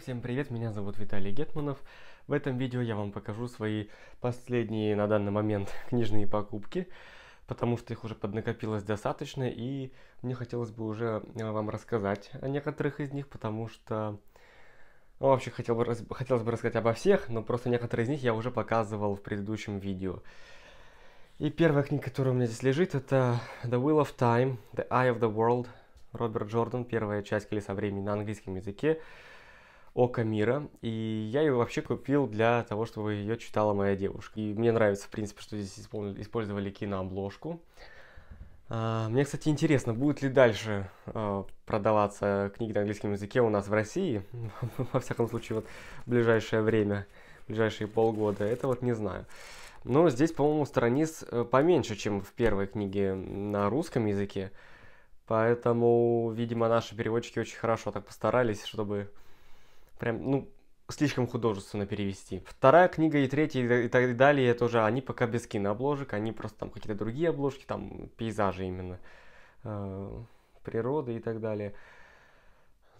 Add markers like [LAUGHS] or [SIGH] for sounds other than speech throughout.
всем привет, меня зовут Виталий Гетманов. В этом видео я вам покажу свои последние на данный момент [LAUGHS] книжные покупки, потому что их уже поднакопилось достаточно, и мне хотелось бы уже э, вам рассказать о некоторых из них, потому что... Ну, вообще, хотел бы, хотелось бы рассказать обо всех, но просто некоторые из них я уже показывал в предыдущем видео. И первая книга, которая у меня здесь лежит, это The Wheel of Time, The Eye of the World, Роберт Джордан, первая часть «Колеса времени» на английском языке. Ока Мира, и я ее вообще купил для того, чтобы ее читала моя девушка. И мне нравится, в принципе, что здесь использовали кинообложку. А, мне, кстати, интересно, будут ли дальше а, продаваться книги на английском языке у нас в России, [LAUGHS] во всяком случае, вот в ближайшее время, в ближайшие полгода, это вот не знаю. Но здесь, по-моему, страниц э, поменьше, чем в первой книге на русском языке, поэтому, видимо, наши переводчики очень хорошо так постарались, чтобы прям, ну, слишком художественно перевести. Вторая книга и третья и так далее тоже, они пока без кинообложек, они просто там какие-то другие обложки, там пейзажи именно, э, природы и так далее.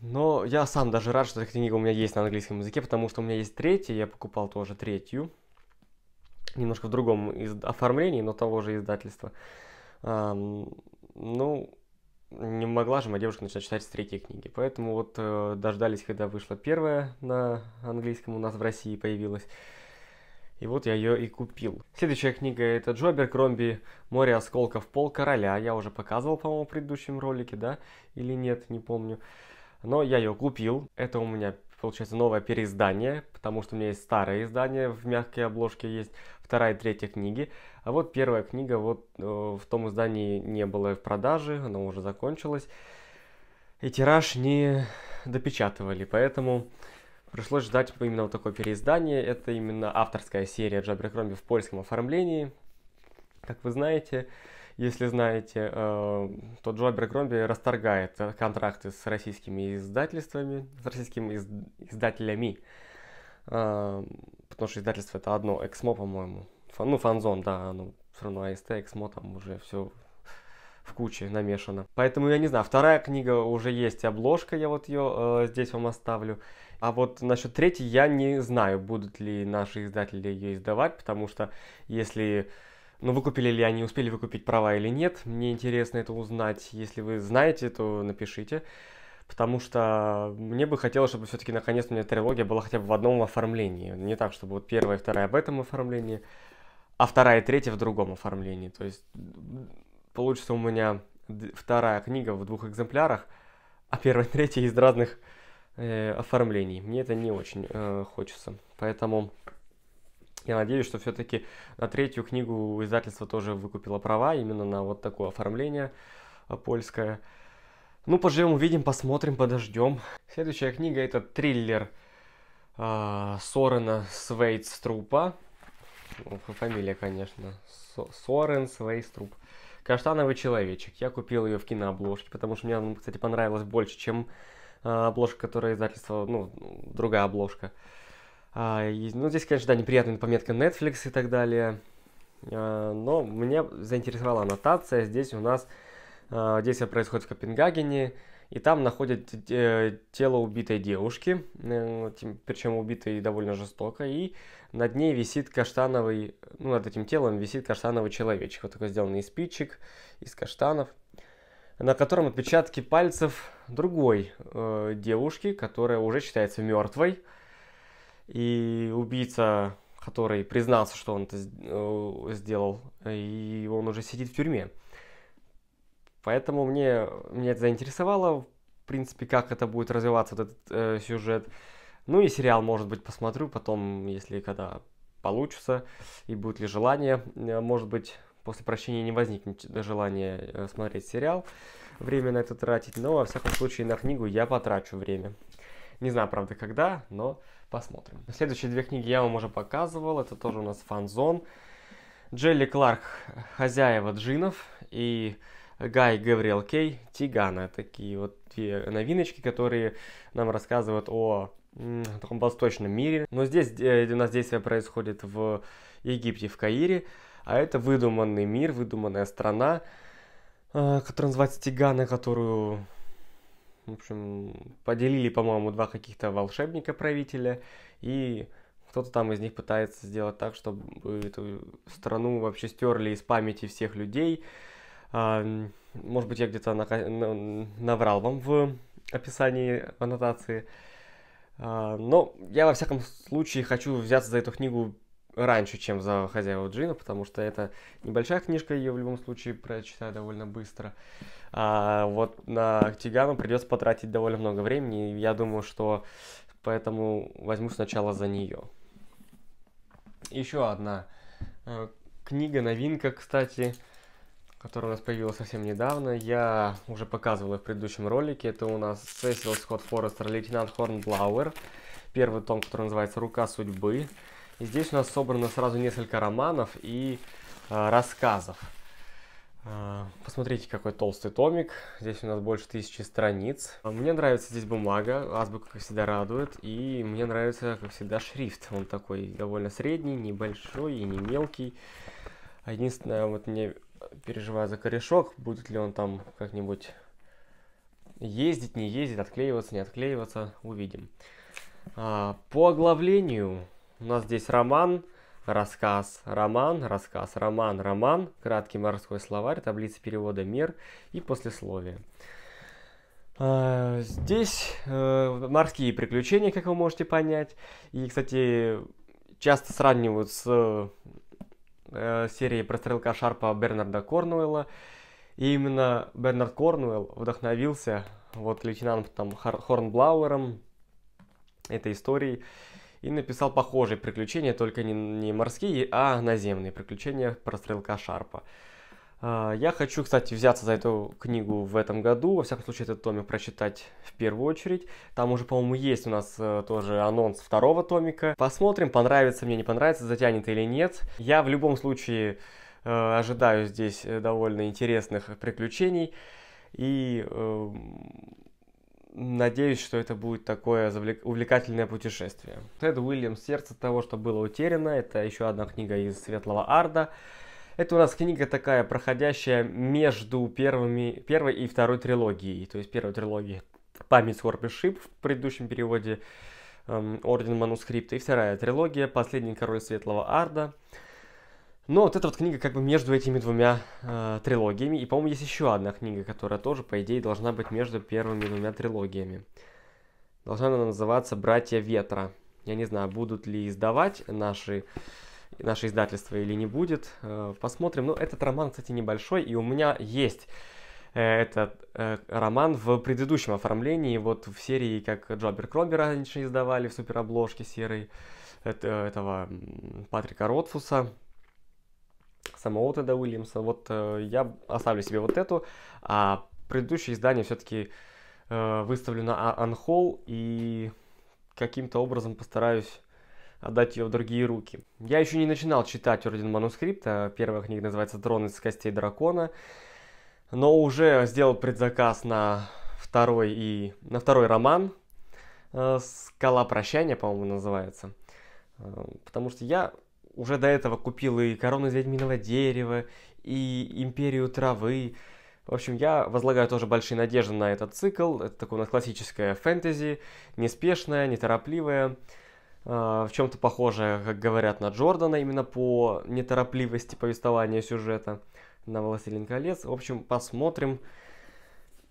Но я сам даже рад, что эта книга у меня есть на английском языке, потому что у меня есть третья, я покупал тоже третью, немножко в другом из- оформлении, но того же издательства. Эм, ну, не могла же моя девушка начинать читать с третьей книги. Поэтому вот э, дождались, когда вышла первая на английском у нас в России появилась. И вот я ее и купил. Следующая книга это Джобер Кромби «Море осколков. Пол короля». Я уже показывал, по-моему, в предыдущем ролике, да? Или нет, не помню. Но я ее купил. Это у меня получается, новое переиздание, потому что у меня есть старое издание в мягкой обложке есть, вторая и третья книги. А вот первая книга вот э, в том издании не было в продаже, она уже закончилась. И тираж не допечатывали, поэтому пришлось ждать именно вот такое переиздание. Это именно авторская серия Джабри Кромби в польском оформлении. Как вы знаете, если знаете, э, то Джо Аберкромби расторгает контракты с российскими издательствами, с российскими из, издателями, э, потому что издательство это одно, Эксмо, по-моему, Фан, ну, Фанзон, да, ну, все равно АСТ, Эксмо, там уже все в куче намешано. Поэтому я не знаю, вторая книга уже есть обложка, я вот ее э, здесь вам оставлю. А вот насчет третьей я не знаю, будут ли наши издатели ее издавать, потому что если но ну, выкупили ли они, успели выкупить права или нет, мне интересно это узнать. Если вы знаете, то напишите. Потому что мне бы хотелось, чтобы все-таки наконец у меня трилогия была хотя бы в одном оформлении. Не так, чтобы вот первая и вторая в этом оформлении, а вторая и третья в другом оформлении. То есть получится у меня вторая книга в двух экземплярах, а первая и третья из разных э, оформлений. Мне это не очень э, хочется. Поэтому я надеюсь, что все-таки на третью книгу издательство тоже выкупило права именно на вот такое оформление а, польское. Ну, поживем, увидим, посмотрим, подождем. Следующая книга это триллер э, Сорена Свейдструпа. Фамилия, конечно. Сорен Свейдструп. Каштановый человечек. Я купил ее в кинообложке, потому что мне она, кстати, понравилась больше, чем э, обложка, которая издательство, ну, другая обложка. А, и, ну, здесь, конечно, да, неприятная пометка Netflix и так далее. А, но мне заинтересовала аннотация. Здесь у нас а, действие происходит в Копенгагене. И там находят тело убитой девушки, э, причем убитой довольно жестоко, и над ней висит каштановый, ну, над этим телом висит каштановый человечек, вот такой сделанный из спичек, из каштанов, на котором отпечатки пальцев другой э, девушки, которая уже считается мертвой, и убийца, который признался, что он это э, сделал, и он уже сидит в тюрьме. Поэтому мне, меня это заинтересовало, в принципе, как это будет развиваться, вот этот э, сюжет. Ну и сериал, может быть, посмотрю потом, если когда получится, и будет ли желание. Э, может быть, после прощения не возникнет желания э, смотреть сериал, время на это тратить, но, во всяком случае, на книгу я потрачу время. Не знаю, правда, когда, но посмотрим. Следующие две книги я вам уже показывал. Это тоже у нас «Фанзон». Джелли Кларк «Хозяева джинов» и Гай Гавриэл Кей «Тигана». Такие вот две новиночки, которые нам рассказывают о таком восточном мире. Но здесь э, у нас действие происходит в Египте, в Каире. А это выдуманный мир, выдуманная страна, э, которая называется Тигана, которую в общем, поделили, по-моему, два каких-то волшебника-правителя, и кто-то там из них пытается сделать так, чтобы эту страну вообще стерли из памяти всех людей. А, может быть, я где-то ну, наврал вам в описании аннотации. А, но я, во всяком случае, хочу взяться за эту книгу раньше, чем за хозяева Джина, потому что это небольшая книжка, ее в любом случае прочитаю довольно быстро. А вот на Тигану придется потратить довольно много времени, и я думаю, что поэтому возьму сначала за нее. Еще одна э, книга, новинка, кстати, которая у нас появилась совсем недавно. Я уже показывал ее в предыдущем ролике. Это у нас Сесил Скотт Форестер, лейтенант Хорнблауэр. Первый том, который называется «Рука судьбы». И здесь у нас собрано сразу несколько романов и э, рассказов. Э, посмотрите, какой толстый томик. Здесь у нас больше тысячи страниц. Мне нравится здесь бумага, азбука, как всегда, радует. И мне нравится, как всегда, шрифт. Он такой довольно средний, небольшой и не мелкий. Единственное, вот мне переживаю за корешок, будет ли он там как-нибудь ездить, не ездить, отклеиваться, не отклеиваться, увидим. А, по оглавлению у нас здесь роман, рассказ, роман, рассказ, роман, роман, краткий морской словарь, таблица перевода «Мир» и послесловие. А, здесь э, морские приключения, как вы можете понять. И, кстати, часто сравнивают с э, серией про стрелка Шарпа Бернарда Корнуэлла. И именно Бернард Корнуэлл вдохновился вот лейтенантом Хорнблауэром этой историей и написал похожие приключения, только не, не морские, а наземные приключения про стрелка Шарпа. А, я хочу, кстати, взяться за эту книгу в этом году, во всяком случае, этот томик прочитать в первую очередь. Там уже, по-моему, есть у нас э, тоже анонс второго томика. Посмотрим, понравится мне, не понравится, затянет или нет. Я в любом случае э, ожидаю здесь э, довольно интересных приключений. И эм, Надеюсь, что это будет такое увлекательное путешествие. Тед Уильям, «Сердце того, что было утеряно» — это еще одна книга из «Светлого Арда». Это у нас книга такая, проходящая между первыми, первой и второй трилогией. То есть первая трилогия «Память скорби шип» в предыдущем переводе эм, «Орден манускрипта» и вторая трилогия «Последний король Светлого Арда». Но ну, вот эта вот книга как бы между этими двумя э, трилогиями. И, по-моему, есть еще одна книга, которая тоже, по идее, должна быть между первыми двумя трилогиями. Должна она называться «Братья Ветра». Я не знаю, будут ли издавать наши, наше издательство или не будет. Э, посмотрим. Но ну, этот роман, кстати, небольшой, и у меня есть э, этот э, роман в предыдущем оформлении, вот в серии, как Джобер Кромби раньше издавали в суперобложке серой это, э, этого Патрика Ротфуса самого Теда Уильямса. Вот э, я оставлю себе вот эту, а предыдущее издание все-таки э, выставлю на а- Анхол и каким-то образом постараюсь отдать ее в другие руки. Я еще не начинал читать Орден Манускрипта. Первая книга называется «Трон из костей дракона». Но уже сделал предзаказ на второй, и, на второй роман э, «Скала прощания», по-моему, называется. Э, потому что я уже до этого купил и корону из ведьминого дерева, и империю травы. В общем, я возлагаю тоже большие надежды на этот цикл. Это такое у нас классическое фэнтези, неспешное, неторопливое. А, в чем-то похожее, как говорят, на Джордана, именно по неторопливости повествования сюжета на «Властелин колец». В общем, посмотрим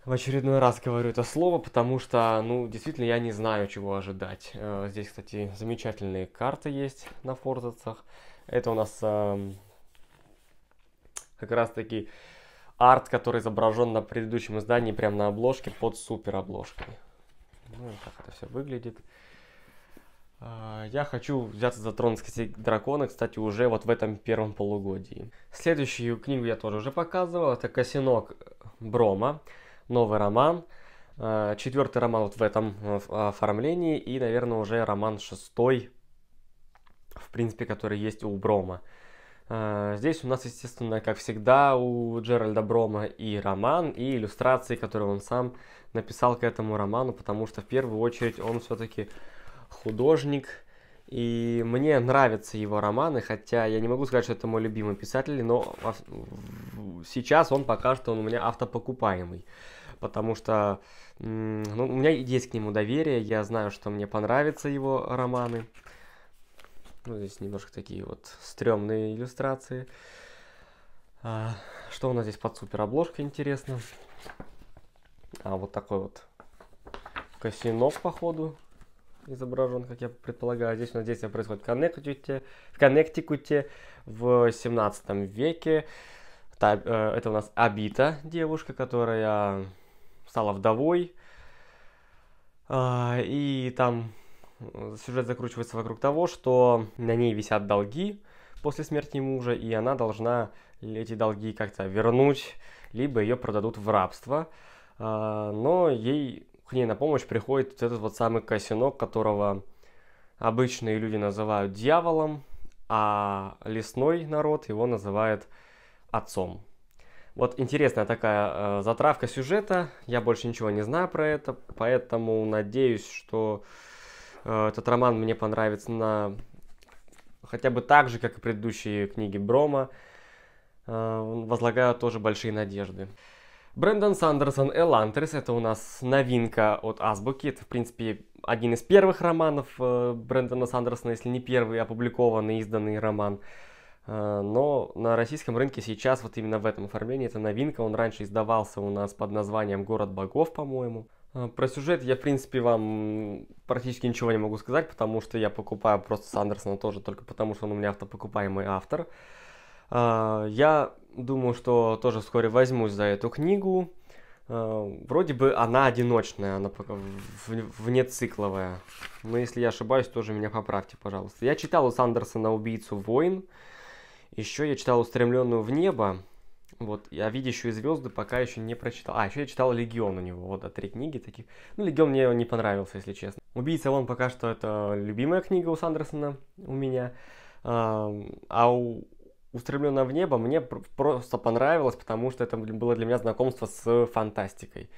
в очередной раз говорю это слово, потому что, ну, действительно, я не знаю, чего ожидать. Э, здесь, кстати, замечательные карты есть на форзацах. Это у нас э, как раз-таки арт, который изображен на предыдущем издании, прямо на обложке, под суперобложкой. обложкой. Ну, как это все выглядит. Э, я хочу взяться за трон дракона, кстати, уже вот в этом первом полугодии. Следующую книгу я тоже уже показывал. Это «Косинок Брома» новый роман. Э, Четвертый роман вот в этом э, э, оформлении и, наверное, уже роман шестой, в принципе, который есть у Брома. Здесь у нас, естественно, как всегда, у Джеральда Брома и роман, и иллюстрации, которые он сам написал к этому роману, потому что в первую очередь он все-таки художник, и мне нравятся его романы, хотя я не могу сказать, что это мой любимый писатель, но сейчас он пока что он у меня автопокупаемый потому что ну, у меня есть к нему доверие, я знаю, что мне понравятся его романы. Ну, здесь немножко такие вот стрёмные иллюстрации. А, что у нас здесь под суперобложкой обложка интересно? А вот такой вот косинок, походу, изображен, как я предполагаю. Здесь у нас действие происходит в Коннектикуте, в, Коннектикуте 17 веке. Э, это у нас Абита, девушка, которая стала вдовой. А, и там э, сюжет закручивается вокруг того, что на ней висят долги после смерти мужа, и она должна эти долги как-то вернуть, либо ее продадут в рабство. А, но ей к ней на помощь приходит вот этот вот самый косинок, которого обычные люди называют дьяволом, а лесной народ его называет отцом. Вот интересная такая э, затравка сюжета. Я больше ничего не знаю про это, поэтому надеюсь, что э, этот роман мне понравится на хотя бы так же, как и предыдущие книги Брома. Э, возлагаю тоже большие надежды. Брэндон Сандерсон «Элантрис» — это у нас новинка от Азбуки. Это, в принципе, один из первых романов э, Брэндона Сандерсона, если не первый опубликованный, изданный роман. Э, Э, но на российском рынке сейчас вот именно в этом оформлении это новинка. Он раньше издавался у нас под названием «Город богов», по-моему. Э, про сюжет я, в принципе, вам практически ничего не могу сказать, потому что я покупаю просто Сандерсона тоже только потому, что он у меня автопокупаемый автор. Э, я думаю, что тоже вскоре возьмусь за эту книгу. Вроде бы она одиночная, она пока вне Но если я ошибаюсь, тоже меня поправьте, пожалуйста. Я читал у Сандерсона «Убийцу войн», еще я читал «Устремленную в небо», вот, я «Видящую звезды» пока еще не прочитал. А, еще я читал «Легион» у него, вот, а три книги таких. Ну, «Легион» мне не понравился, если честно. «Убийца Вон» пока что это любимая книга у Сандерсона у меня. А у «Устремленно в небо» мне просто понравилось, потому что это было для меня знакомство с фантастикой.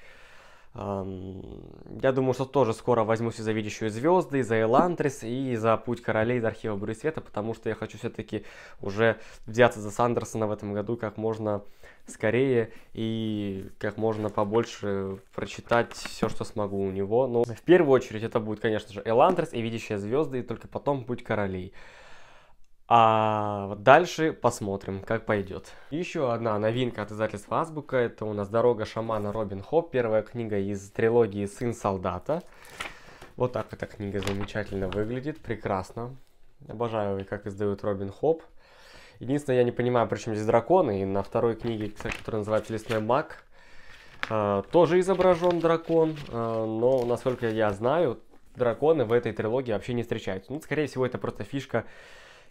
Я думаю, что тоже скоро возьмусь и за «Видящую звезды», и за «Элантрис», и за «Путь королей» из архива «Буря света», потому что я хочу все-таки уже взяться за Сандерсона в этом году как можно скорее и как можно побольше прочитать все, что смогу у него. Но в первую очередь это будет, конечно же, «Элантрис» и «Видящие звезды», и только потом «Путь королей». А дальше посмотрим, как пойдет. Еще одна новинка от издательства Азбука. Это у нас «Дорога шамана Робин Хоп». Первая книга из трилогии «Сын солдата». Вот так эта книга замечательно выглядит, прекрасно. Обожаю, как издают Робин Хоп. Единственное, я не понимаю, при чем здесь драконы. И на второй книге, кстати, которая называется «Лесной маг», а, тоже изображен дракон. А, но, насколько я знаю, драконы в этой трилогии вообще не встречаются. Ну, скорее всего, это просто фишка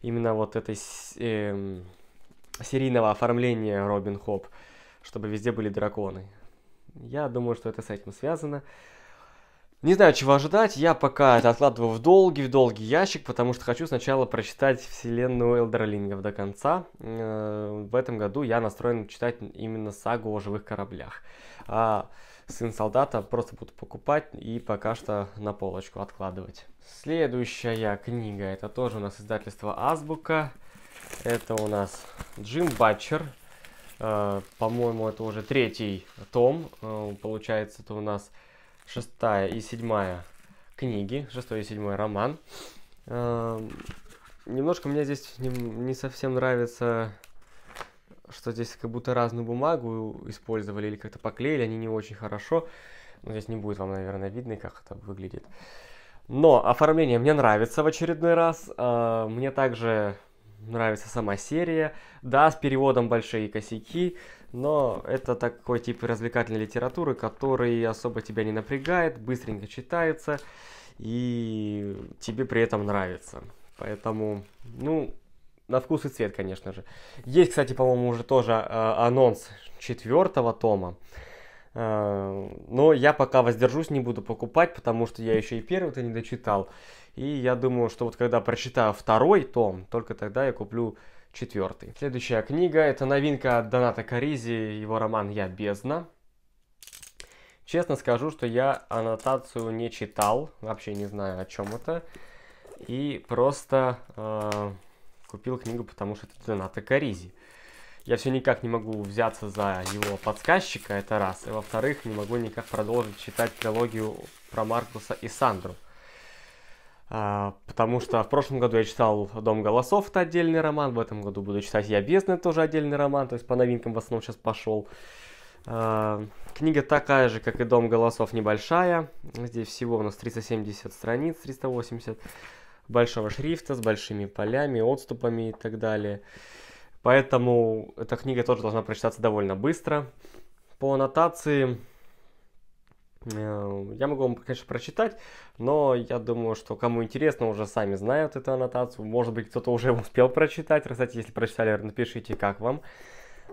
именно вот этой э, серийного оформления Робин Хоп, чтобы везде были драконы. Я думаю, что это с этим связано. Не знаю, чего ожидать, я пока это откладываю в долгий, в долгий ящик, потому что хочу сначала прочитать вселенную Элдерлингов до конца. Э, в этом году я настроен читать именно сагу о живых кораблях. А сын солдата просто буду покупать и пока что на полочку откладывать. Следующая книга, это тоже у нас издательство Азбука. Это у нас Джим Батчер. Э, по-моему, это уже третий том. Э, получается, это у нас шестая и седьмая книги, шестой и седьмой роман. Э, немножко мне здесь не, совсем нравится что здесь как будто разную бумагу использовали или как-то поклеили, они не очень хорошо. Но ну, здесь не будет вам, наверное, видно, как это выглядит. Но оформление мне нравится в очередной раз. А, мне также нравится сама серия. Да, с переводом большие косяки, но это такой тип развлекательной литературы, который особо тебя не напрягает, быстренько читается и тебе при этом нравится. Поэтому, ну, на вкус и цвет, конечно же. Есть, кстати, по-моему, уже тоже э, анонс четвертого тома. Э, но я пока воздержусь, не буду покупать, потому что я еще и первый-то не дочитал. И я думаю, что вот когда прочитаю второй том, только тогда я куплю четвертый. Следующая книга – это новинка от Доната Каризи, его роман «Я бездна». Честно скажу, что я аннотацию не читал, вообще не знаю, о чем это. И просто э, купил книгу, потому что это Донато Коризи. Я все никак не могу взяться за его подсказчика, это раз. И во-вторых, не могу никак продолжить читать трилогию про Маркуса и Сандру. А, потому что в прошлом году я читал «Дом голосов», это отдельный роман. В этом году буду читать «Я бездна», тоже отдельный роман. То есть по новинкам в основном сейчас пошел. А, книга такая же, как и «Дом голосов», небольшая. Здесь всего у нас 370 страниц, 380 большого шрифта, с большими полями, отступами и так далее. Поэтому эта книга тоже должна прочитаться довольно быстро. По аннотации э, я могу вам, конечно, прочитать, но я думаю, что кому интересно, уже сами знают эту аннотацию. Может быть, кто-то уже [LAUGHS] успел прочитать. Кстати, если прочитали, напишите, как вам.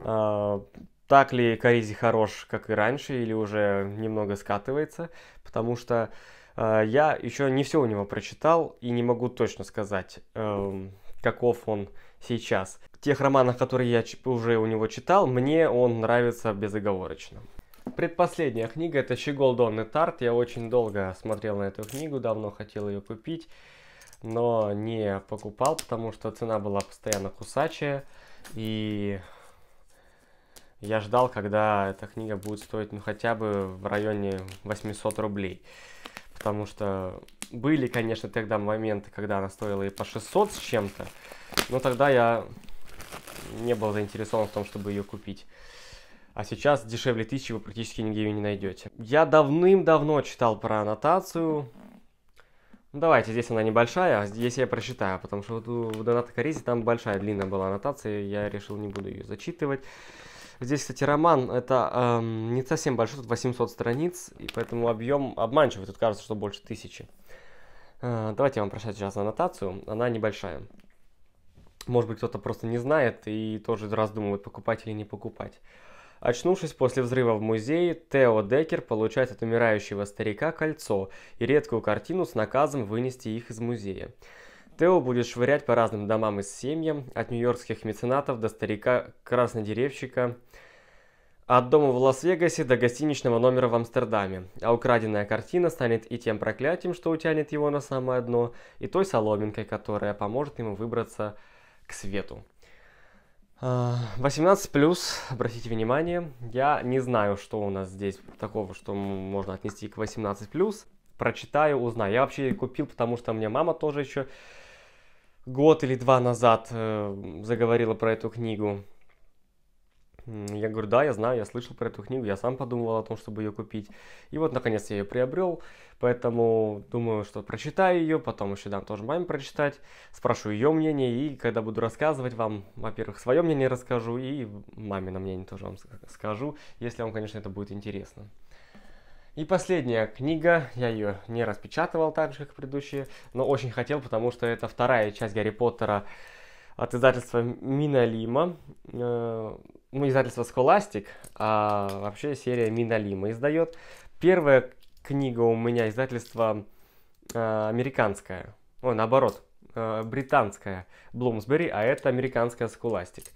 Э, так ли Коризи хорош, как и раньше, или уже немного скатывается, потому что э, я еще не все у него прочитал и не могу точно сказать, э, каков он сейчас. В тех романах, которые я уже у него читал, мне он нравится безоговорочно. Предпоследняя книга это «Щегол Донны Тарт». Я очень долго смотрел на эту книгу, давно хотел ее купить, но не покупал, потому что цена была постоянно кусачая. И я ждал, когда эта книга будет стоить ну хотя бы в районе 800 рублей. Потому что были, конечно, тогда моменты, когда она стоила и по 600 с чем-то. Но тогда я не был заинтересован в том, чтобы ее купить. А сейчас дешевле тысячи вы практически нигде ее не найдете. Я давным-давно читал про аннотацию. Ну, давайте, здесь она небольшая, а здесь я прочитаю, потому что вот у, у Доната Коризи там большая длинная была аннотация, я решил не буду ее зачитывать. Здесь, кстати, роман, это эм, не совсем большой, тут 800 страниц, и поэтому объем обманчивый, тут кажется, что больше тысячи. Э, давайте я вам прощать сейчас аннотацию, она небольшая. Может быть, кто-то просто не знает и тоже раздумывает, покупать или не покупать. Очнувшись после взрыва в музее, Тео Декер получает от умирающего старика кольцо и редкую картину с наказом вынести их из музея. Тео будет швырять по разным домам и семьям, от нью-йоркских меценатов до старика краснодеревщика, от дома в Лас-Вегасе до гостиничного номера в Амстердаме. А украденная картина станет и тем проклятием, что утянет его на самое дно, и той соломинкой, которая поможет ему выбраться к свету. 18 а, плюс, обратите внимание, я не знаю, что у нас здесь такого, что можно отнести к 18 плюс. Прочитаю, узнаю. Я вообще купил, потому что мне мама тоже еще год или два назад э, заговорила про эту книгу. Я говорю, да, я знаю, я слышал про эту книгу, я сам подумывал о том, чтобы ее купить. И вот, наконец, я ее приобрел, поэтому думаю, что прочитаю ее, потом еще дам тоже маме прочитать, спрошу ее мнение, и когда буду рассказывать вам, во-первых, свое мнение расскажу, и маме на мнение тоже вам скажу, если вам, конечно, это будет интересно. И последняя книга, я ее не распечатывал так же, как предыдущие, но очень хотел, потому что это вторая часть Гарри Поттера от издательства Миналима, э, ну, издательство Scholastic, а вообще серия Миналима издает. Первая книга у меня издательство э, американское, ой, наоборот, э, британское Блумсбери, а это американская Scholastic.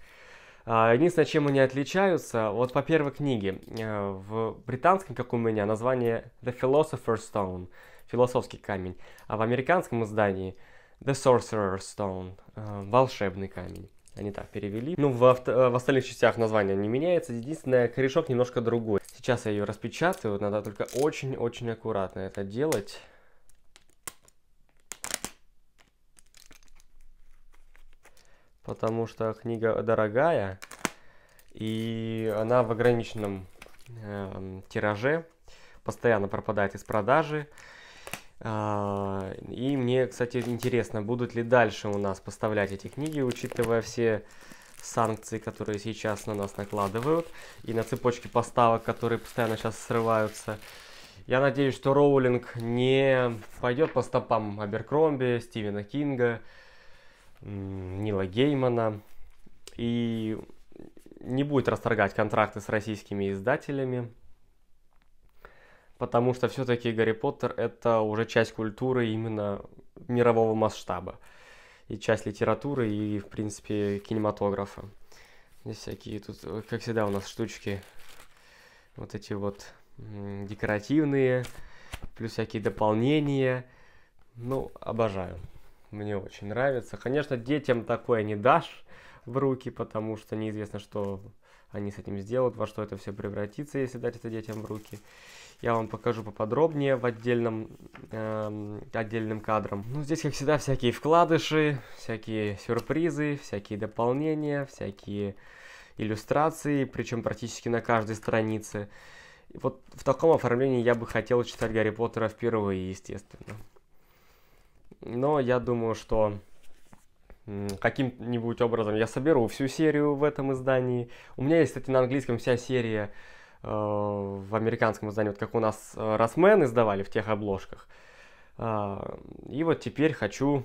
А, единственное, чем они отличаются, вот по первой книге, э, в британском, как у меня, название The Philosopher's Stone, философский камень, а в американском издании The Sorcerer's Stone, э, волшебный камень. Они так перевели. Ну, в, авто, э, в остальных частях название не меняется. Единственное, корешок немножко другой. Сейчас я ее распечатаю. Надо только очень-очень аккуратно это делать. потому что книга дорогая, и она в ограниченном э, тираже, постоянно пропадает из продажи. А, и мне, кстати, интересно, будут ли дальше у нас поставлять эти книги, учитывая все санкции, которые сейчас на нас накладывают, и на цепочки поставок, которые постоянно сейчас срываются. Я надеюсь, что Роулинг не пойдет по стопам Аберкромби, Стивена Кинга, Нила Геймана. И не будет расторгать контракты с российскими издателями, потому что все-таки Гарри Поттер это уже часть культуры именно мирового масштаба и часть литературы и, в принципе, кинематографа. Здесь всякие тут, как всегда, у нас штучки вот эти вот декоративные, плюс всякие дополнения. Ну, обожаю мне очень нравится. Конечно, детям такое не дашь в руки, потому что неизвестно, что они с этим сделают, во что это все превратится, если дать это детям в руки. Я вам покажу поподробнее в отдельном, э, отдельным кадром. Ну, здесь, как всегда, всякие вкладыши, всякие сюрпризы, всякие дополнения, всякие иллюстрации, причем практически на каждой странице. И вот в таком оформлении я бы хотел читать Гарри Поттера впервые, естественно. Но я думаю, что каким-нибудь образом я соберу всю серию в этом издании. У меня есть, кстати, на английском вся серия э, в американском издании, вот как у нас э, Росмен издавали в тех обложках. А, и вот теперь хочу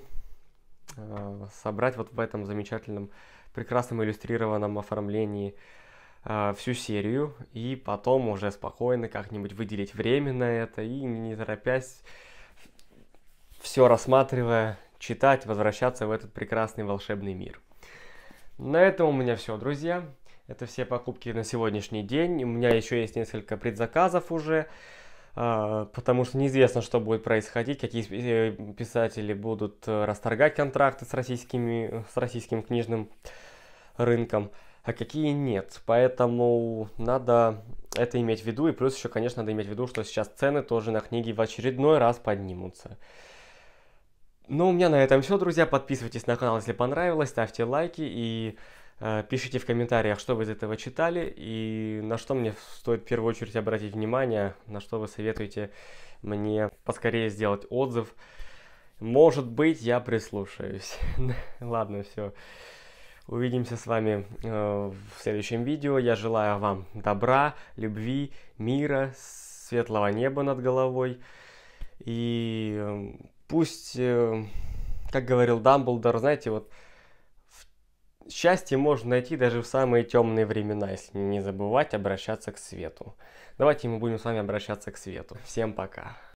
э, собрать вот в этом замечательном, прекрасном иллюстрированном оформлении э, всю серию и потом уже спокойно как-нибудь выделить время на это и не торопясь все рассматривая, читать, возвращаться в этот прекрасный волшебный мир. На этом у меня все, друзья. Это все покупки на сегодняшний день. У меня еще есть несколько предзаказов уже, а, потому что неизвестно, что будет происходить, какие э, писатели будут э, расторгать контракты с, российскими, с российским книжным рынком, а какие нет. Поэтому надо это иметь в виду. И плюс еще, конечно, надо иметь в виду, что сейчас цены тоже на книги в очередной раз поднимутся. Ну, у меня на этом все, друзья. Подписывайтесь на канал, если понравилось, ставьте лайки и э, пишите в комментариях, что вы из этого читали и на что мне стоит в первую очередь обратить внимание, на что вы советуете мне поскорее сделать отзыв. Может быть, я прислушаюсь. [LAUGHS] Ладно, все. Увидимся с вами э, в следующем видео. Я желаю вам добра, любви, мира, светлого неба над головой и... Э, пусть, э, как говорил Дамблдор, знаете, вот счастье можно найти даже в самые темные времена, если не забывать обращаться к свету. Давайте мы будем с вами обращаться к свету. Всем пока.